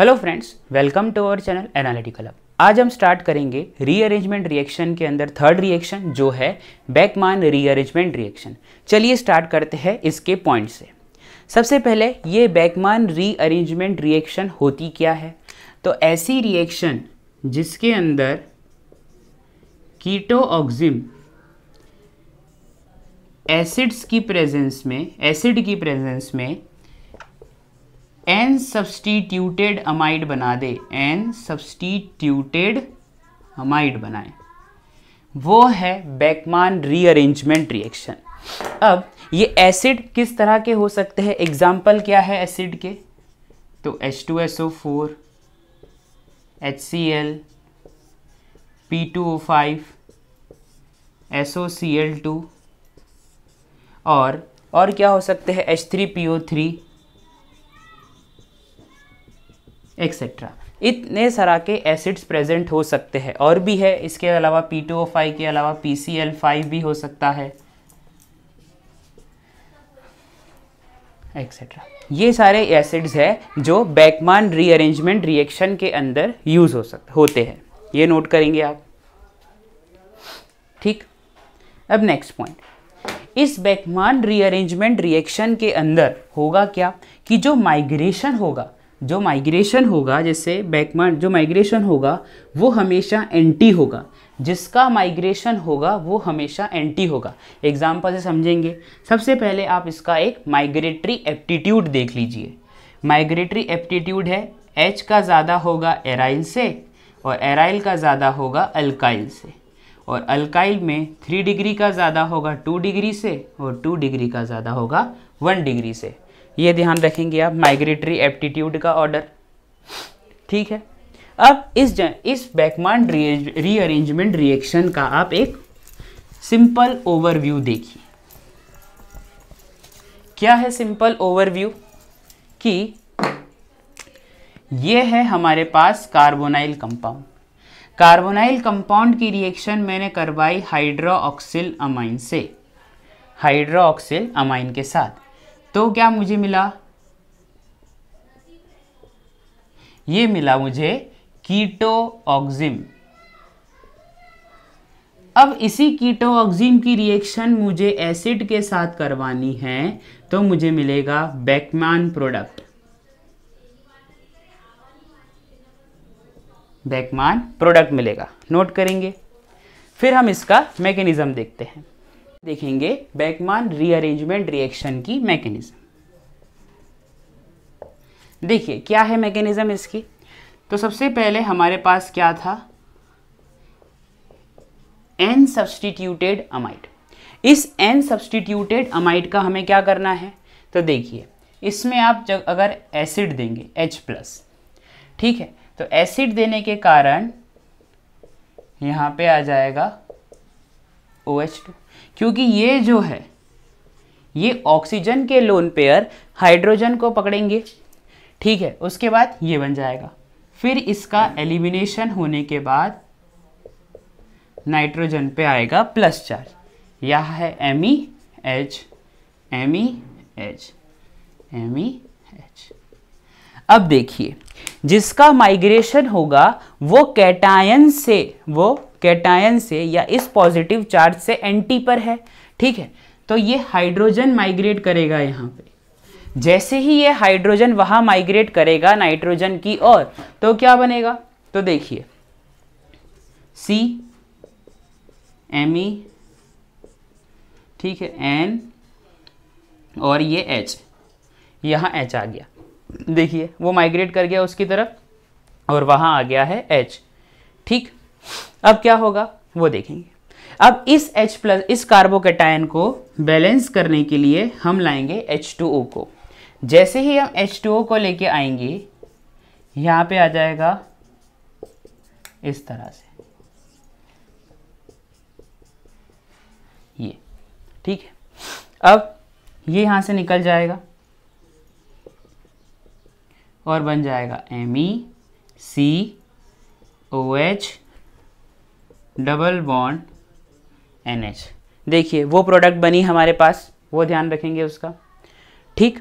hello friends welcome to our channel analytical अब आज हम स्टार्ट करेंगे रीअरेंजमेंट रिएक्शन के अंदर थर्ड रिएक्शन जो है बैकमान रीअरेंजमेंट रिएक्शन चलिए स्टार्ट करते हैं इसके पॉइंट से सबसे पहले ये बैकमान रीअरेंजमेंट रिएक्शन होती क्या है तो ऐसी रिएक्शन जिसके अंदर कीटो ऑक्जिम एसिड्स की प्रेजेंस में एसिड की प्रेजेंस में एन सब्सटीट्यूटेड अमाइड बना दे एन सब्सटीट्यूटेड अमाइड बनाए वो है बैकमान रीअरेंजमेंट रिएक्शन अब ये एसिड किस तरह के हो सकते हैं एग्जाम्पल क्या है एसिड के तो H two S O four H C L P two O five S O C L two और और क्या हो सकते हैं H three P O three etcetera इतने सारा के एसिड्स प्रेजेंट हो सकते हैं और भी है इसके अलावा पी टू ओ फाइव के अलावा पी सी एल फाइव भी हो सकता है एक्सेट्रा ये सारे एसिड्स है जो बैकमान रीअरेंजमेंट रिएक्शन के अंदर यूज हो सकते होते हैं ये नोट करेंगे आप ठीक अब नेक्स्ट पॉइंट इस बैकमान रीअरेंजमेंट रिएक्शन के अंदर होगा क्या कि जो माइग्रेशन होगा जो माइग्रेशन होगा जैसे बैकमार्ट जो माइग्रेशन होगा वो हमेशा एंटी होगा जिसका माइग्रेशन होगा वो हमेशा एंटी होगा एग्जाम्पल से समझेंगे सबसे पहले आप इसका एक माइग्रेटरी एप्टीट्यूड देख लीजिए माइग्रेटरी एप्टीट्यूड है एच का ज़्यादा होगा एराइल से और एराइल का ज़्यादा होगा अल्काइल से और अल्काइल में थ्री डिग्री का ज़्यादा होगा टू डिग्री से और टू डिग्री का ज़्यादा होगा वन डिग्री से ये ध्यान रखेंगे आप माइग्रेटरी एप्टीट्यूड का ऑर्डर ठीक है अब इस इस बैकमान रीअरेंजमेंट रिएक्शन का आप एक सिंपल ओवरव्यू देखिए क्या है सिंपल ओवरव्यू कि ये है हमारे पास कार्बोनाइल कंपाउंड कार्बोनाइल कंपाउंड की रिएक्शन मैंने करवाई हाइड्रोक्सिल अमाइन से हाइड्रोक्सिल अमाइन के साथ तो क्या मुझे मिला ये मिला मुझे कीटो ऑक्जिम अब इसी कीटो ऑक्जिम की रिएक्शन मुझे एसिड के साथ करवानी है तो मुझे मिलेगा बैकमान प्रोडक्ट बैकमान प्रोडक्ट मिलेगा नोट करेंगे फिर हम इसका मैकेनिज्म देखते हैं देखेंगे बैकमान रीअरेंजमेंट रिएक्शन की मैकेनिज्म देखिए क्या है मैकेनिज्म इसकी तो सबसे पहले हमारे पास क्या था एन सब्सटीट्यूटेड अमाइड इस एन सब्सटीट्यूटेड अमाइड का हमें क्या करना है तो देखिए इसमें आप जब अगर एसिड देंगे H प्लस ठीक है तो एसिड देने के कारण यहाँ पे आ जाएगा ओ एच टू क्योंकि ये जो है ये ऑक्सीजन के लोन पेयर हाइड्रोजन को पकड़ेंगे ठीक है उसके बाद ये बन जाएगा फिर इसका एलिमिनेशन होने के बाद नाइट्रोजन पे आएगा प्लस चार्ज यह है M E H M E H M E H अब देखिए जिसका माइग्रेशन होगा वो कैटायन से वो कैटायन से या इस पॉजिटिव चार्ज से एंटी पर है ठीक है तो ये हाइड्रोजन माइग्रेट करेगा यहाँ पे जैसे ही ये हाइड्रोजन वहाँ माइग्रेट करेगा नाइट्रोजन की ओर तो क्या बनेगा तो देखिए सी एम ई ठीक है एन और ये एच यहाँ एच आ गया देखिए वो माइग्रेट कर गया उसकी तरफ और वहाँ आ गया है एच ठीक अब क्या होगा वो देखेंगे अब इस H प्लस इस कार्बोकेटायन को बैलेंस करने के लिए हम लाएंगे H2O को जैसे ही हम H2O को लेके आएंगे यहाँ पे आ जाएगा इस तरह से ये ठीक है अब ये यहाँ से निकल जाएगा और बन जाएगा M E C O H double bond N H देखिए वो प्रोडक्ट बनी हमारे पास वो ध्यान रखेंगे उसका ठीक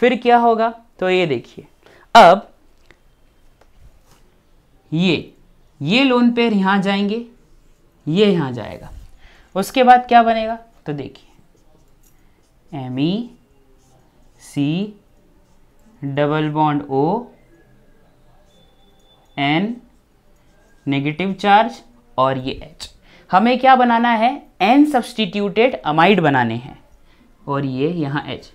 फिर क्या होगा तो ये देखिए अब ये ये लोन पेयर यहाँ जाएंगे ये यहाँ जाएगा उसके बाद क्या बनेगा तो देखिए M E C double bond O N negative charge और ये एच हमें क्या बनाना है एन सब्सटीट्यूटेड अमाइड बनाने हैं और ये यहाँ एच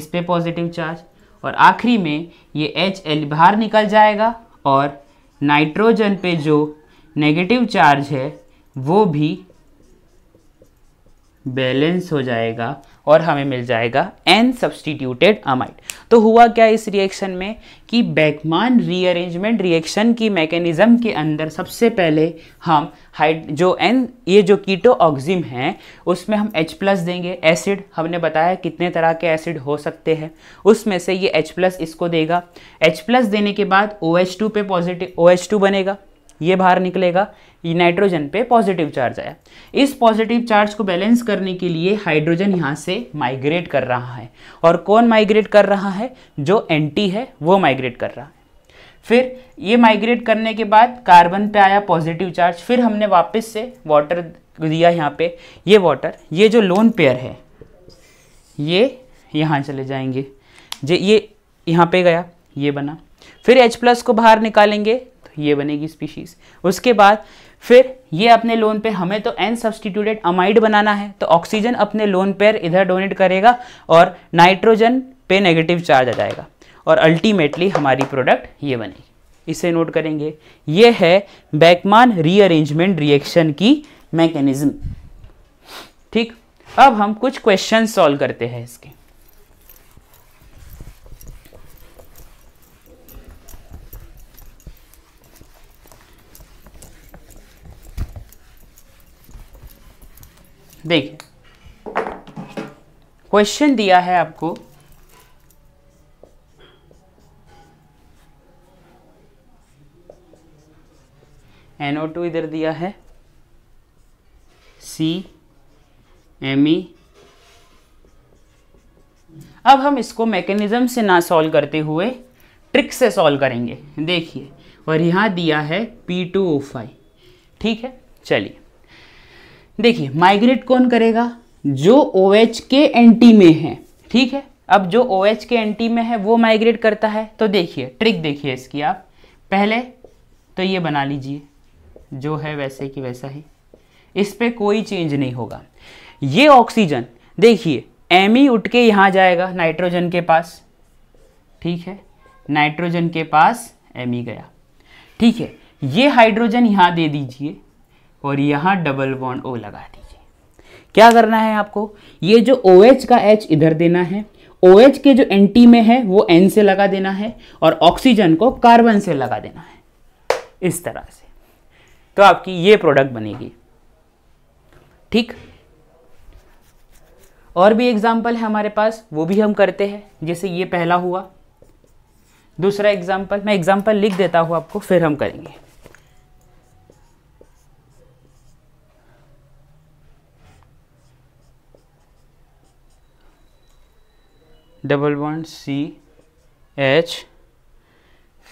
इस पर पॉजिटिव चार्ज और आखिरी में ये एच एल बाहर निकल जाएगा और नाइट्रोजन पे जो नेगेटिव चार्ज है वो भी बैलेंस हो जाएगा और हमें मिल जाएगा एन सब्सटीट्यूटेड अमाइड तो हुआ क्या इस रिएक्शन में कि बैकमान रीअरेंजमेंट रिएक्शन की मैकेनिज्म के अंदर सबसे पहले हम हाइड जो एन ये जो कीटो ऑक्जिम हैं उसमें हम H प्लस देंगे एसिड हमने बताया कितने तरह के एसिड हो सकते हैं उसमें से ये H प्लस इसको देगा H प्लस देने के बाद ओ OH2 पे पॉजिटिव OH2 बनेगा ये बाहर निकलेगा ये नाइट्रोजन पे पॉजिटिव चार्ज आया इस पॉजिटिव चार्ज को बैलेंस करने के लिए हाइड्रोजन यहाँ से माइग्रेट कर रहा है और कौन माइग्रेट कर रहा है जो एंटी है वो माइग्रेट कर रहा है फिर ये माइग्रेट करने के बाद कार्बन पे आया पॉजिटिव चार्ज फिर हमने वापस से वाटर दिया यहाँ पे ये वाटर ये जो लोन पेयर है ये यहाँ चले जाएंगे जे ये यहाँ पे गया ये बना फिर H प्लस को बाहर निकालेंगे ये बनेगी स्पीशीज उसके बाद फिर ये अपने लोन पे हमें तो एन सब्सटीट्यूटेड अमाइड बनाना है तो ऑक्सीजन अपने लोन पेयर इधर डोनेट करेगा और नाइट्रोजन पे नेगेटिव चार्ज आ जाएगा और अल्टीमेटली हमारी प्रोडक्ट ये बनेगी इसे नोट करेंगे ये है बैकमान रीअरेंजमेंट रिएक्शन की मैकेनिज्म ठीक अब हम कुछ क्वेश्चन सॉल्व करते हैं इसके देखिए क्वेश्चन दिया है आपको NO2 इधर दिया है सी एम ई अब हम इसको मैकेनिज्म से ना सॉल्व करते हुए ट्रिक से सॉल्व करेंगे देखिए और यहाँ दिया है P2O5 ठीक है चलिए देखिए माइग्रेट कौन करेगा जो ओ OH के टी में है ठीक है अब जो ओ OH के टी में है वो माइग्रेट करता है तो देखिए ट्रिक देखिए इसकी आप पहले तो ये बना लीजिए जो है वैसे कि वैसा ही इस पर कोई चेंज नहीं होगा ये ऑक्सीजन देखिए एम ई e उठ के यहाँ जाएगा नाइट्रोजन के पास ठीक है नाइट्रोजन के पास एम ई e गया ठीक है ये हाइड्रोजन यहाँ दे दीजिए और यहाँ डबल बॉन्ड ओ लगा दीजिए क्या करना है आपको ये जो ओ OH का एच इधर देना है ओ OH के जो एन टी में है वो एन से लगा देना है और ऑक्सीजन को कार्बन से लगा देना है इस तरह से तो आपकी ये प्रोडक्ट बनेगी ठीक और भी एग्जाम्पल है हमारे पास वो भी हम करते हैं जैसे ये पहला हुआ दूसरा एग्जाम्पल मैं एग्जाम्पल लिख देता हूँ आपको फिर हम करेंगे डबल वन सी एच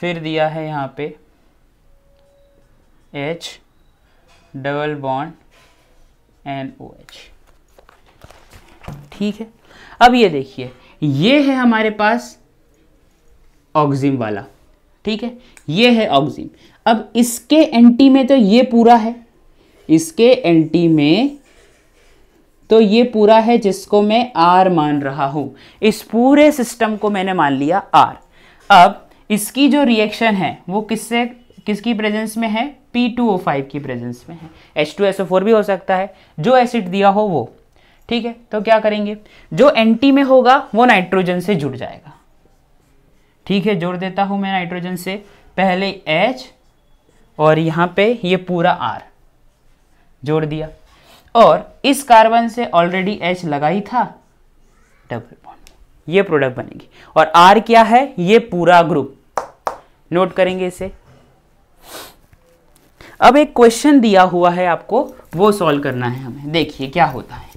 फिर दिया है यहाँ पे H double bond N O H ठीक है अब ये देखिए ये है हमारे पास ऑक्जिम वाला ठीक है ये है ऑक्जिम अब इसके एंटी में तो ये पूरा है इसके एंटी में तो ये पूरा है जिसको मैं आर मान रहा हूँ इस पूरे सिस्टम को मैंने मान लिया आर अब इसकी जो रिएक्शन है वो किससे किसकी प्रेजेंस में है फाइव की प्रेजेंस में है फोर भी हो सकता है जो एसिड दिया हो वो ठीक है तो क्या करेंगे जो एंटी में होगा वो नाइट्रोजन से जुड़ जाएगा ठीक है जोड़ देता हूं मैं नाइट्रोजन से पहले H और यहाँ पे ये पूरा R जोड़ दिया और इस कार्बन से ऑलरेडी एच लगा ही था डबल बॉन्ड ये प्रोडक्ट बनेगी और आर क्या है ये पूरा ग्रुप नोट करेंगे इसे अब एक क्वेश्चन दिया हुआ है आपको वो सॉल्व करना है हमें देखिए क्या होता है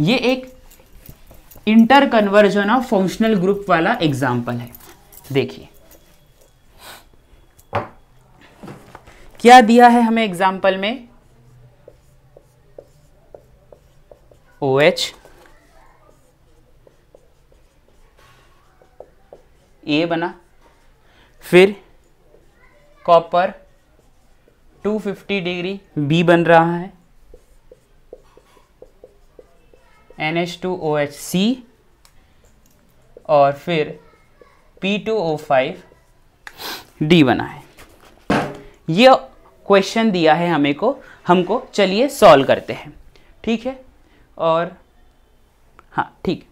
ये एक inter conversion of functional group वाला एग्जाम्पल है देखिए क्या दिया है हमें एग्जाम्पल में ओ एच ए बना फिर कॉपर 250 डिग्री बी बन रहा है N H two O H C और फिर P two O five D बना है यह क्वेश्चन दिया है हमें को हमको चलिए सॉल्व करते हैं ठीक है और हाँ ठीक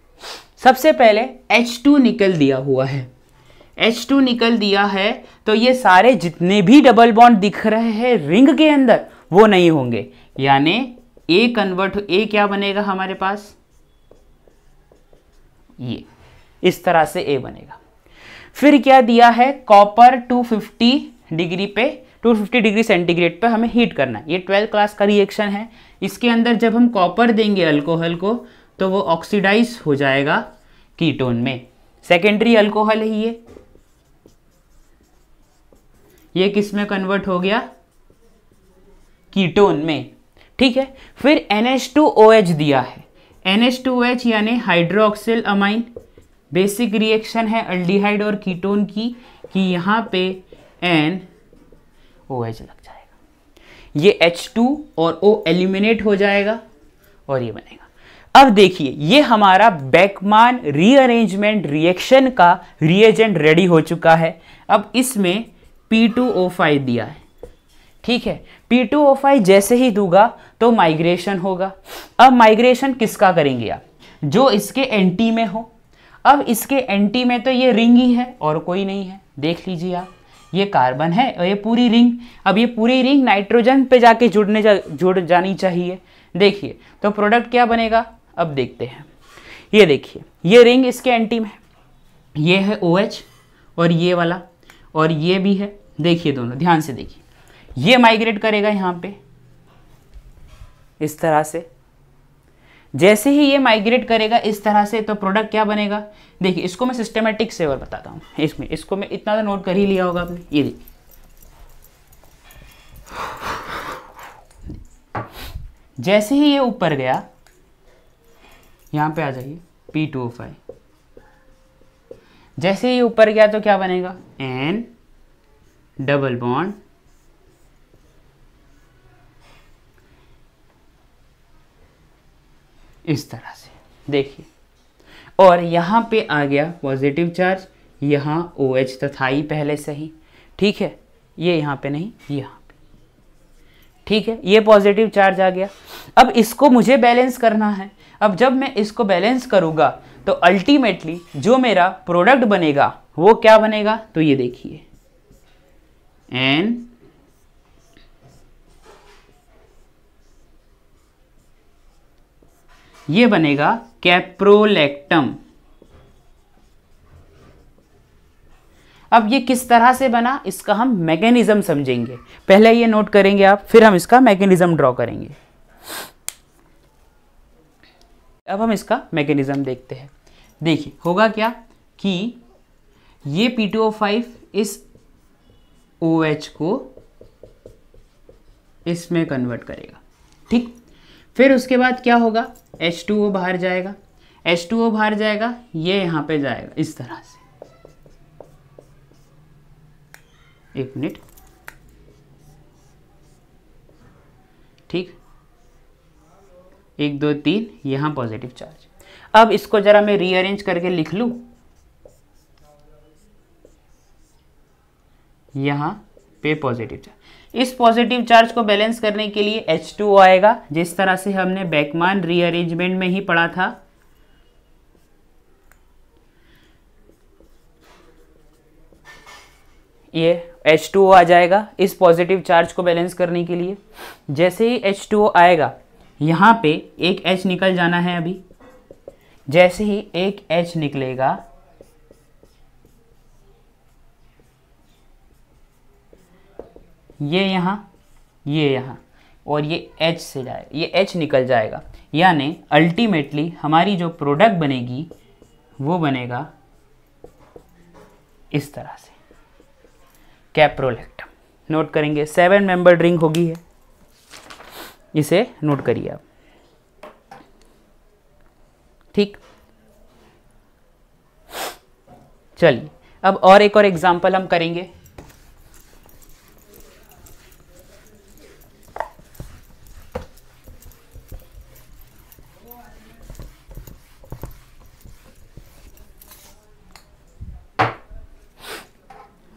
सबसे पहले H2 निकल दिया हुआ है H2 निकल दिया है तो ये सारे जितने भी डबल बॉन्ड दिख रहे हैं रिंग के अंदर वो नहीं होंगे यानी ए कन्वर्ट ए क्या बनेगा हमारे पास ये इस तरह से ए बनेगा फिर क्या दिया है कॉपर 250 डिग्री पे 250 डिग्री सेंटीग्रेड पर हमें हीट करना है ये ट्वेल्थ क्लास का रिएक्शन है इसके अंदर जब हम कॉपर देंगे अल्कोहल को तो वो ऑक्सीडाइज हो जाएगा कीटोन में सेकेंडरी अल्कोहल है ये ये किस में कन्वर्ट हो गया कीटोन में ठीक है फिर NH2OH दिया है NH2OH यानी हाइड्रोक्सिल अमाइन बेसिक रिएक्शन है अल्डिहाइड और कीटोन की कि यहाँ पे N ओ एच लग जाएगा ये एच टू और ओ एलिमिनेट हो जाएगा और ये बनेगा अब देखिए ये हमारा बैकमान रीअरेंजमेंट रिएक्शन का रिएजेंट रेडी हो चुका है अब इसमें P2O5 दिया है ठीक है P2O5 जैसे ही दूंगा तो माइग्रेशन होगा अब माइग्रेशन किसका करेंगे आप जो इसके एंटी में हो अब इसके एंटी में तो ये रिंग ही है और कोई नहीं है देख लीजिए आप ये कार्बन है और ये पूरी रिंग अब ये पूरी रिंग नाइट्रोजन पे जाके जुड़ने जा जुड़ जानी चाहिए देखिए तो प्रोडक्ट क्या बनेगा अब देखते हैं ये देखिए ये रिंग इसके एंटी में ये है ओ OH और ये वाला और ये भी है देखिए दोनों ध्यान से देखिए ये माइग्रेट करेगा यहाँ पे इस तरह से जैसे ही ये माइग्रेट करेगा इस तरह से तो प्रोडक्ट क्या बनेगा देखिए इसको मैं सिस्टमेटिक से और बताता हूँ इसमें इसको मैं इतना तो नोट कर ही लिया होगा आपने ये देखिए जैसे ही ये ऊपर गया यहाँ पे आ जाइए पी टू फाइव जैसे ही ऊपर गया तो क्या बनेगा एन डबल बॉन्ड इस तरह से देखिए और यहाँ पे आ गया पॉजिटिव चार्ज यहाँ ओ OH तो था ही e पहले से ही ठीक है ये यहाँ पे नहीं यहाँ पे ठीक है ये पॉजिटिव चार्ज आ गया अब इसको मुझे बैलेंस करना है अब जब मैं इसको बैलेंस करूँगा तो अल्टीमेटली जो मेरा प्रोडक्ट बनेगा वो क्या बनेगा तो ये देखिए एन ये बनेगा कैप्रोलेक्टम अब ये किस तरह से बना इसका हम मैकेनिज्म समझेंगे पहले ये नोट करेंगे आप फिर हम इसका मैकेनिज्म ड्रॉ करेंगे अब हम इसका मैकेनिज्म देखते हैं देखिए होगा क्या कि ये पी टू फाइव इस ओ OH को इसमें कन्वर्ट करेगा ठीक फिर उसके बाद क्या होगा एच टू ओ बाहर जाएगा एच टू ओ बाहर जाएगा ये यहाँ पे जाएगा इस तरह से एक मिनट ठीक एक दो तीन यहाँ पॉजिटिव चार्ज अब इसको ज़रा मैं रीअरेंज करके लिख लूँ यहाँ पे पॉजिटिव चार्ज इस पॉजिटिव चार्ज को बैलेंस करने के लिए H2O आएगा जिस तरह से हमने बैकमान रीअरेंजमेंट में ही पढ़ा था ये H2O आ जाएगा इस पॉजिटिव चार्ज को बैलेंस करने के लिए जैसे ही H2O आएगा यहाँ पे एक H निकल जाना है अभी जैसे ही एक H निकलेगा ये यहाँ ये यहाँ और ये एच से जाए ये एच निकल जाएगा यानी अल्टीमेटली हमारी जो प्रोडक्ट बनेगी वो बनेगा इस तरह से कैप्रोलेक्टम नोट करेंगे सेवन मेंबर रिंग होगी है इसे नोट करिए आप ठीक चलिए अब और एक और एग्जाम्पल हम करेंगे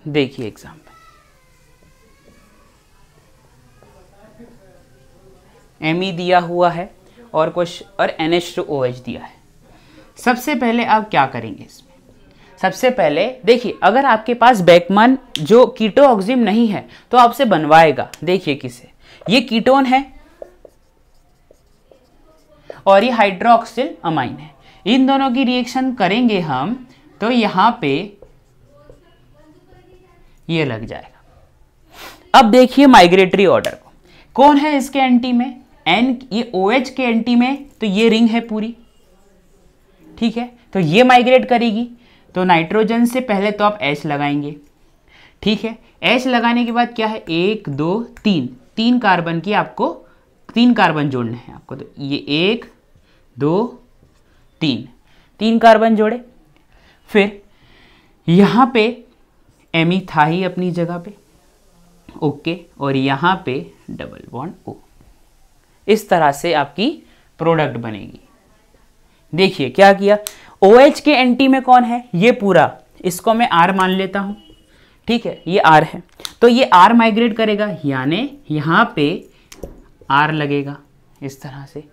देखिए एग्जाम्पल एम ई e दिया हुआ है और कुछ और N H two O H दिया है सबसे पहले आप क्या करेंगे इसमें सबसे पहले देखिए अगर आपके पास बैकमन जो कीटो ऑक्सिम नहीं है तो आपसे बनवाएगा देखिए किसे ये कीटोन है और ये हाइड्रोक्सिल अमाइन है इन दोनों की रिएक्शन करेंगे हम तो यहाँ पे ये लग जाएगा अब देखिए माइग्रेटरी ऑर्डर को कौन है इसके एंटी में एन ये ओ OH के एंटी में तो ये रिंग है पूरी ठीक है तो ये माइग्रेट करेगी तो नाइट्रोजन से पहले तो आप एच लगाएंगे ठीक है एच लगाने के बाद क्या है एक दो तीन तीन कार्बन की आपको तीन कार्बन जोड़ने हैं आपको तो ये एक दो तीन तीन कार्बन जोड़े फिर यहाँ पे एम ई e था ही अपनी जगह पे ओके okay, और यहाँ पे डबल बॉन्ड ओ इस तरह से आपकी प्रोडक्ट बनेगी देखिए क्या किया ओ OH के एंटी में कौन है ये पूरा इसको मैं आर मान लेता हूँ ठीक है ये आर है तो ये आर माइग्रेट करेगा यानी यहाँ पे आर लगेगा इस तरह से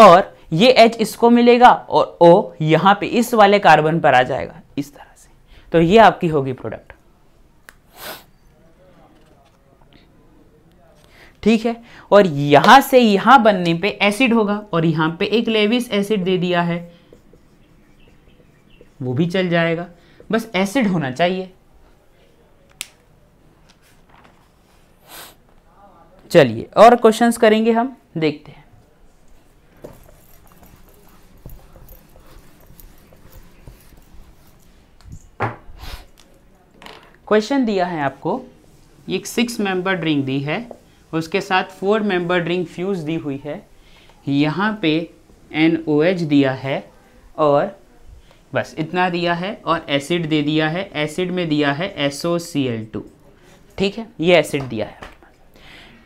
और ये एच इसको मिलेगा और ओ यहाँ पे इस वाले कार्बन पर आ जाएगा इस तरह से तो ये आपकी होगी प्रोडक्ट ठीक है और यहां से यहां बनने पे एसिड होगा और यहां पे एक लेविस एसिड दे दिया है वो भी चल जाएगा बस एसिड होना चाहिए चलिए और क्वेश्चंस करेंगे हम देखते हैं क्वेश्चन दिया है आपको एक सिक्स मेंबर ड्रिंक दी है उसके साथ फोर मेंबर ड्रिंक फ्यूज दी हुई है यहाँ पे एन ओ एच दिया है और बस इतना दिया है और एसिड दे दिया है एसिड में दिया है S O C L two ठीक है ये एसिड दिया है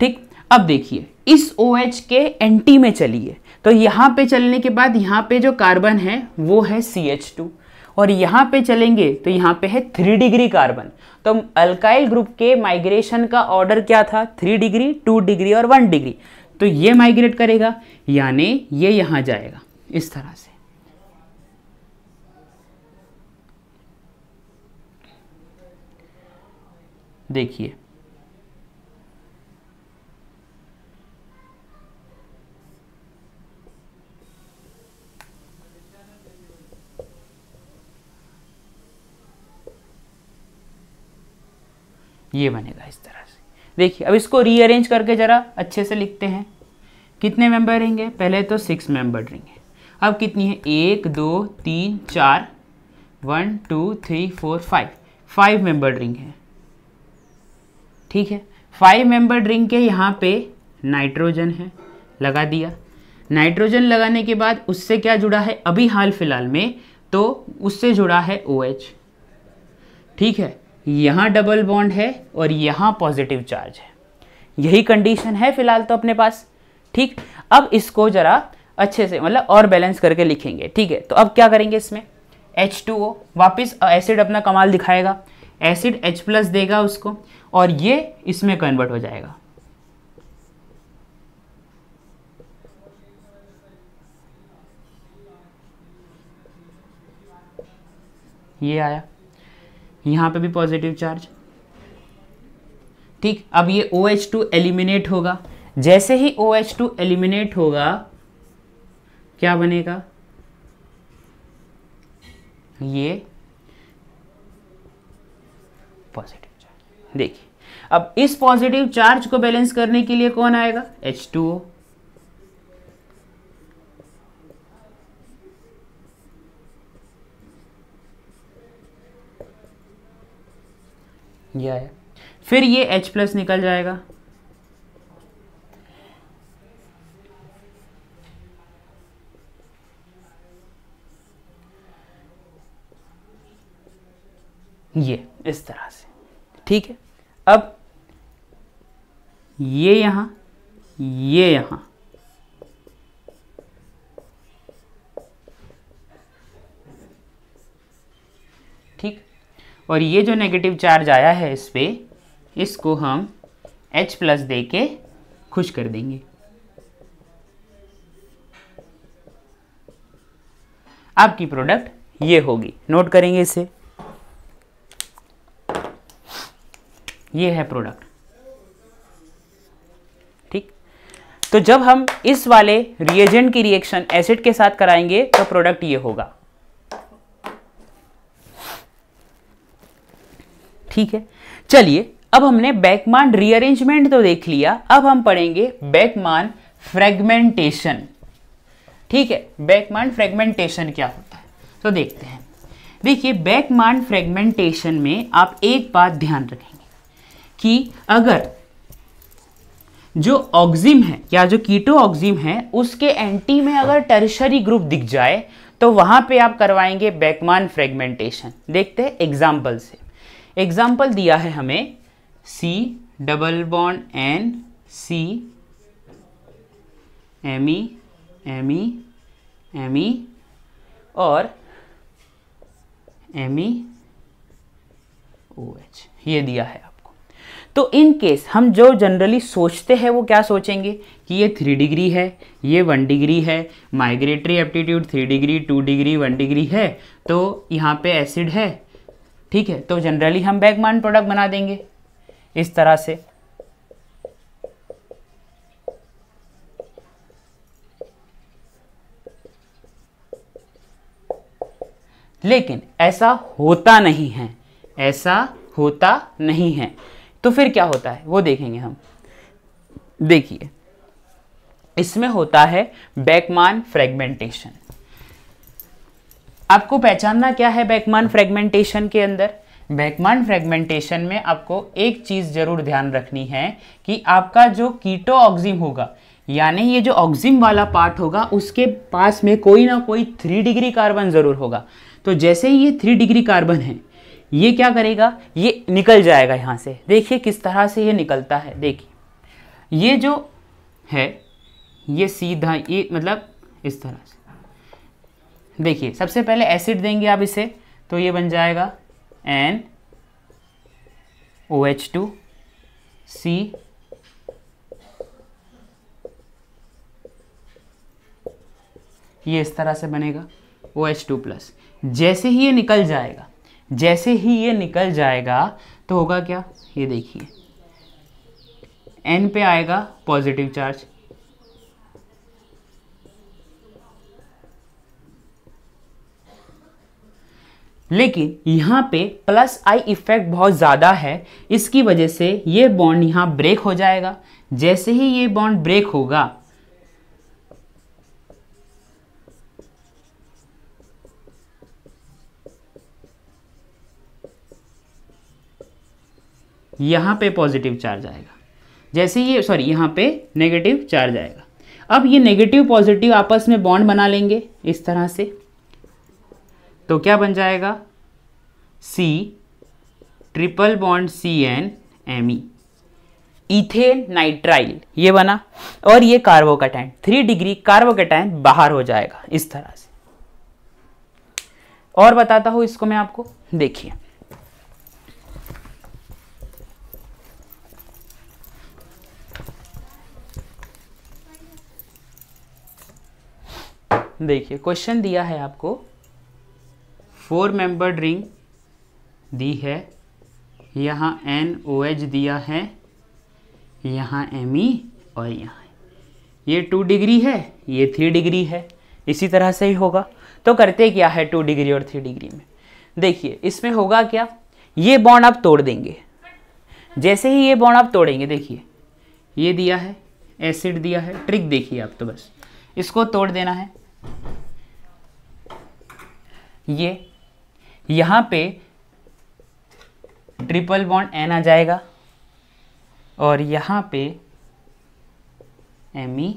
ठीक अब देखिए इस ओ OH के एंटी में चलिए तो यहाँ पे चलने के बाद यहाँ पे जो कार्बन है वो है सी एच टू और यहाँ पे चलेंगे तो यहाँ पे है थ्री डिग्री कार्बन तो अल्काइल ग्रुप के माइग्रेशन का ऑर्डर क्या था थ्री डिग्री टू डिग्री और वन डिग्री तो ये माइग्रेट करेगा यानी ये यहाँ जाएगा इस तरह से देखिए ये बनेगा इस तरह से देखिए अब इसको रीअरेंज करके ज़रा अच्छे से लिखते हैं कितने मेंबर रहेंगे पहले तो सिक्स मेंबर रहेंगे अब कितनी है एक दो तीन चार one two three four five five member ring है ठीक है फाइव मेंबर रिंग के यहाँ पे नाइट्रोजन है लगा दिया नाइट्रोजन लगाने के बाद उससे क्या जुड़ा है अभी हाल फिलहाल में तो उससे जुड़ा है ओ OH, ठीक है यहाँ डबल बॉन्ड है और यहाँ पॉजिटिव चार्ज है यही कंडीशन है फिलहाल तो अपने पास ठीक अब इसको ज़रा अच्छे से मतलब और बैलेंस करके लिखेंगे ठीक है तो अब क्या करेंगे इसमें एच टू ओ वापस एसिड अपना कमाल दिखाएगा एसिड H प्लस देगा उसको और ये इसमें कन्वर्ट हो जाएगा ये आया यहाँ पे भी पॉजिटिव चार्ज ठीक अब ये ओ एच टू एलिमिनेट होगा जैसे ही ओ एच टू एलिमिनेट होगा क्या बनेगा ये पॉजिटिव चार्ज देखिए अब इस पॉजिटिव चार्ज को बैलेंस करने के लिए कौन आएगा एच टू ओ ये आया फिर ये एच प्लस निकल जाएगा ये इस तरह से ठीक है अब ये यहां ये यहां और ये जो नेगेटिव चार्ज आया है इस पर इसको हम H प्लस दे के खुश कर देंगे आपकी प्रोडक्ट ये होगी नोट करेंगे इसे ये है प्रोडक्ट ठीक तो जब हम इस वाले रिएजेंट की रिएक्शन एसिड के साथ कराएंगे तो प्रोडक्ट ये होगा ठीक है चलिए अब हमने बैकमान रीअरेंजमेंट तो देख लिया अब हम पढ़ेंगे बैकमान फ्रेगमेंटेशन ठीक है बैकमान फ्रेगमेंटेशन क्या होता है तो देखते हैं देखिए बैकमान फ्रेगमेंटेशन में आप एक बात ध्यान रखेंगे कि अगर जो ऑक्जिम है या जो कीटो ऑक्जिम है उसके एंटी में अगर टर्शरी ग्रुप दिख जाए तो वहां पे आप करवाएंगे बैकमान फ्रेगमेंटेशन देखते हैं एग्जाम्पल से एग्जाम्पल दिया है हमें C double bond N C M E M E M E और एम ई ओ एच ये दिया है आपको तो इन केस हम जो जनरली सोचते हैं वो क्या सोचेंगे कि ये थ्री डिग्री है ये वन डिग्री है migratory aptitude three degree two degree one degree है तो यहाँ पे एसिड है ठीक है तो जनरली हम बैगमान प्रोडक्ट बना देंगे इस तरह से लेकिन ऐसा होता नहीं है ऐसा होता नहीं है तो फिर क्या होता है वो देखेंगे हम देखिए इसमें होता है बैकमान फ्रेगमेंटेशन आपको पहचानना क्या है बैकमान फ्रेगमेंटेशन के अंदर बैकमान फ्रेगमेंटेशन में आपको एक चीज़ ज़रूर ध्यान रखनी है कि आपका जो कीटो ऑक्जिम होगा यानी ये जो ऑक्जिम वाला पार्ट होगा उसके पास में कोई ना कोई थ्री डिग्री कार्बन ज़रूर होगा तो जैसे ही ये थ्री डिग्री कार्बन है ये क्या करेगा ये निकल जाएगा यहाँ से देखिए किस तरह से ये निकलता है देखिए ये जो है ये सीधा ये मतलब इस तरह से देखिए सबसे पहले एसिड देंगे आप इसे तो ये बन जाएगा N O H two C ये इस तरह से बनेगा ओ एच टू प्लस जैसे ही ये निकल जाएगा जैसे ही ये निकल जाएगा तो होगा क्या ये देखिए एन पे आएगा पॉजिटिव चार्ज लेकिन यहाँ पे प्लस आई इफेक्ट बहुत ज़्यादा है इसकी वजह से ये बॉन्ड यहाँ ब्रेक हो जाएगा जैसे ही ये बॉन्ड ब्रेक होगा यहाँ पे पॉजिटिव चार्ज आएगा जैसे ये सॉरी यहाँ पे नेगेटिव चार्ज आएगा अब ये नेगेटिव पॉजिटिव आपस में बॉन्ड बना लेंगे इस तरह से तो क्या बन जाएगा C triple bond C N M E ethane nitrile ये बना और ये कार्बोकटाइन थ्री डिग्री कार्बोकटाइन बाहर हो जाएगा इस तरह से और बताता हूं इसको मैं आपको देखिए देखिए क्वेश्चन दिया है आपको फोर मेंबर रिंग दी है यहाँ एन ओ एच दिया है यहाँ एम ई और यहाँ ये टू डिग्री है ये थ्री डिग्री है इसी तरह से ही होगा तो करते क्या है टू डिग्री और थ्री डिग्री में देखिए इसमें होगा क्या ये बॉन्ड आप तोड़ देंगे जैसे ही ये बॉन्ड आप तोड़ेंगे देखिए ये दिया है एसिड दिया है ट्रिक देखिए आप तो बस इसको तोड़ देना है ये यहाँ पे ट्रिपल बॉन्ड एन आ जाएगा और यहाँ पे एम ई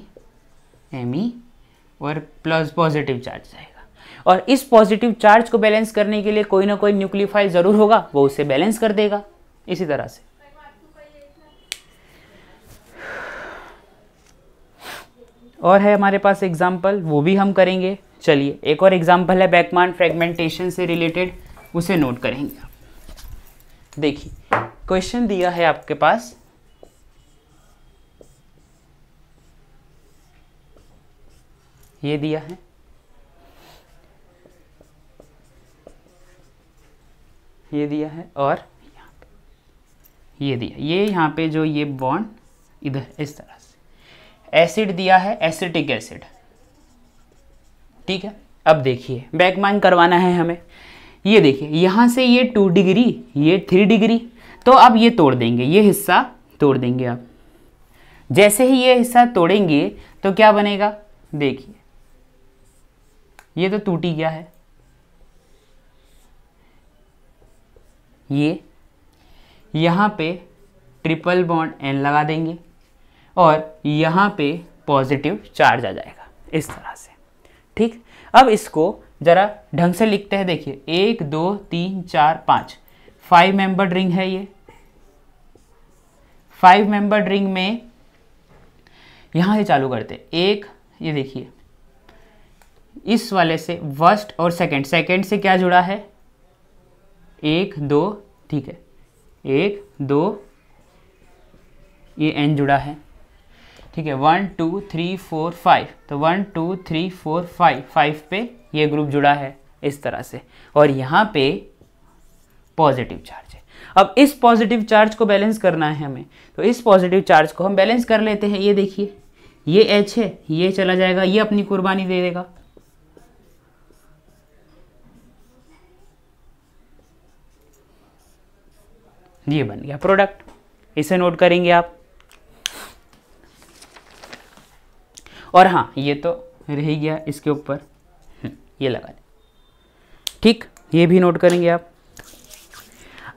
एम ई और प्लस पॉजिटिव चार्ज जाएगा और इस पॉजिटिव चार्ज को बैलेंस करने के लिए कोई ना कोई न्यूक्लियोफाइल ज़रूर होगा वो उसे बैलेंस कर देगा इसी तरह से और है हमारे पास एग्जाम्पल वो भी हम करेंगे चलिए एक और एग्जाम्पल है बैकमान फ्रेगमेंटेशन से रिलेटेड उसे नोट करेंगे देखिए क्वेश्चन दिया है आपके पास ये दिया है ये दिया है और ये दिया ये यहाँ पे जो ये बॉन्ड इधर इस तरह से एसिड दिया है एसिटिक एसिड ठीक है अब देखिए बैक माइन करवाना है हमें ये देखिए यहाँ से ये टू डिग्री ये थ्री डिग्री तो अब ये तोड़ देंगे ये हिस्सा तोड़ देंगे आप जैसे ही ये हिस्सा तोड़ेंगे तो क्या बनेगा देखिए ये तो टूटी गया है ये यहाँ पे ट्रिपल बॉन्ड एन लगा देंगे और यहाँ पे पॉजिटिव चार्ज आ जाएगा इस तरह से ठीक अब इसको ज़रा ढंग से लिखते हैं देखिए एक दो तीन चार पाँच फाइव मेंबर रिंग है ये फाइव मेंबर रिंग में यहाँ से चालू करते हैं एक ये देखिए इस वाले से फर्स्ट और सेकंड सेकंड से क्या जुड़ा है एक दो ठीक है एक दो ये एन जुड़ा है ठीक है one two three four five तो one two three four five five पे ये ग्रुप जुड़ा है इस तरह से और यहाँ पे पॉजिटिव चार्ज है अब इस पॉजिटिव चार्ज को बैलेंस करना है हमें तो इस पॉजिटिव चार्ज को हम बैलेंस कर लेते हैं ये देखिए ये एच है ये चला जाएगा ये अपनी कुर्बानी दे देगा ये बन गया प्रोडक्ट इसे नोट करेंगे आप और हाँ ये तो रह ही गया इसके ऊपर हम्म, ये लगा दें ठीक ये भी नोट करेंगे आप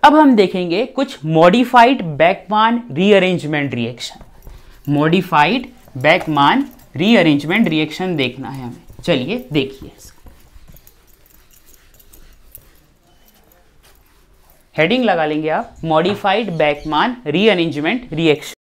अब हम देखेंगे कुछ modified Beckmann rearrangement reaction modified Beckmann rearrangement reaction देखना है हमें चलिए देखिए हेडिंग लगा लेंगे आप मॉडिफाइड बैकमान रीअरेंजमेंट रिएक्शन